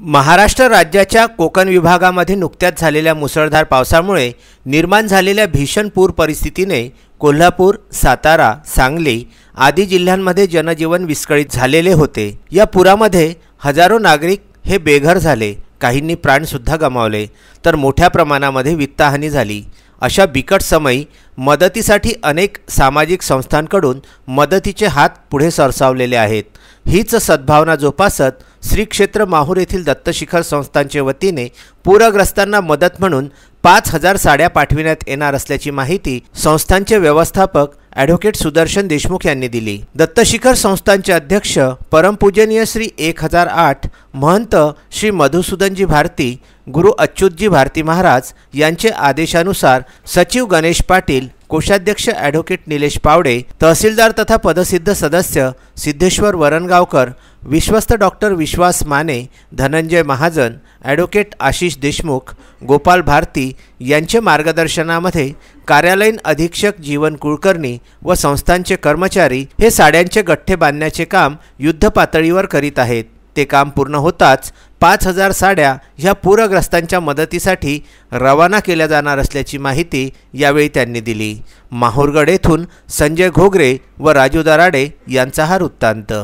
महाराष्ट्र राज्याच्या कोकण विभागामध्ये नुकत्याच झालेल्या मुसळधार पावसामुळे निर्माण झालेल्या भीषण पूर परिस्थितीने कोल्हापूर सातारा सांगली आदी जिल्ह्यांमध्ये जनजीवन विस्कळीत झालेले होते या पुरामध्ये हजारो नागरिक हे बेघर झाले काहींनी प्राणसुद्धा गमावले तर मोठ्या प्रमाणामध्ये वित्तहानी झाली अशा बिकट समयी मदतीसाठी अनेक सामाजिक संस्थांकडून मदतीचे हात पुढे सरसावलेले आहेत हीच सद्भावना जोपासत श्री क्षेत्र माहूर येथील दत्त शिखर संस्थांच्या वतीने पूरग्रस्तांना मदत म्हणून पाच हजार साड्या पाठविण्यात येणार असल्याची माहिती संस्थांचे व्यवस्थापक ॲडव्होकेट सुदर्शन देशमुख यांनी दिली दत्तशिखर संस्थांचे अध्यक्ष परमपूजनीय श्री एक हजार आठ महंत श्री मधुसूदनजी भारती गुरु अच्युतजी भारती महाराज यांचे आदेशानुसार सचिव गणेश पाटील कोषाध्यक्ष ॲडव्होकेट निलेश पावडे तहसीलदार तथा पदसिद्ध सदस्य सिद्धेश्वर वरणगावकर विश्वस्त डॉक्टर विश्वास माने धनंजय महाजन ॲडव्होकेट आशिष देशमुख गोपाल भारती यांच्या मार्गदर्शनामध्ये कार्यालयीन अधीक्षक जीवन कुलकर्णी व संस्थांचे कर्मचारी हे साड्यांचे गठ्ठे बांधण्याचे काम युद्धपातळीवर करीत आहेत ते काम पूर्ण होताच पाच हजार साड्या ह्या पूरग्रस्तांच्या मदतीसाठी रवाना केल्या जाणार असल्याची माहिती यावेळी त्यांनी दिली माहूरगड येथून संजय घोगरे व राजू दराडे यांचा हा वृत्तांत